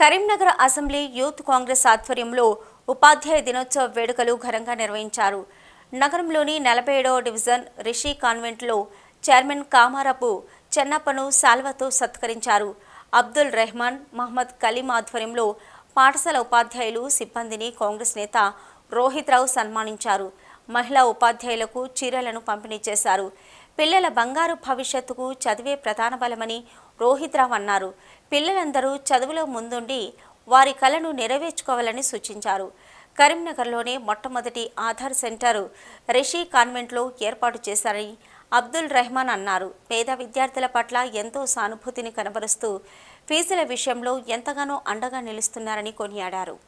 Karimnagar assembly youth Congress ఆధ్వర్యంలో ఉపాధ్యాయ దినోత్సవ వేడుకలు ఘనంగా నిర్వహించారు నగరంలోని నలభై ఏడవ డివిజన్ రిషి కాన్వెంట్లో చైర్మన్ కామారపు చెన్నప్పను సాల్వతో సత్కరించారు అబ్దుల్ రెహమాన్ మహమ్మద్ కలీం ఆధ్వర్యంలో పాఠశాల ఉపాధ్యాయులు సిబ్బందిని కాంగ్రెస్ నేత రోహిత్ రావు సన్మానించారు మహిళా ఉపాధ్యాయులకు చీరలను పంపిణీ చేశారు పిల్లల బంగారు భవిష్యత్తుకు చదివే ప్రధాన బలమని రోహిత్ రావు అన్నారు పిల్లలందరూ చదువులో ముందుండి వారి కళను నెరవేర్చుకోవాలని సూచించారు కరీంనగర్లోనే మొట్టమొదటి ఆధార్ సెంటర్ రిషి కాన్వెంట్లో ఏర్పాటు చేశారని అబ్దుల్ రెహమాన్ అన్నారు పేద విద్యార్థుల పట్ల ఎంతో సానుభూతిని కనబరుస్తూ ఫీజుల విషయంలో ఎంతగానో అండగా నిలుస్తున్నారని కొనియాడారు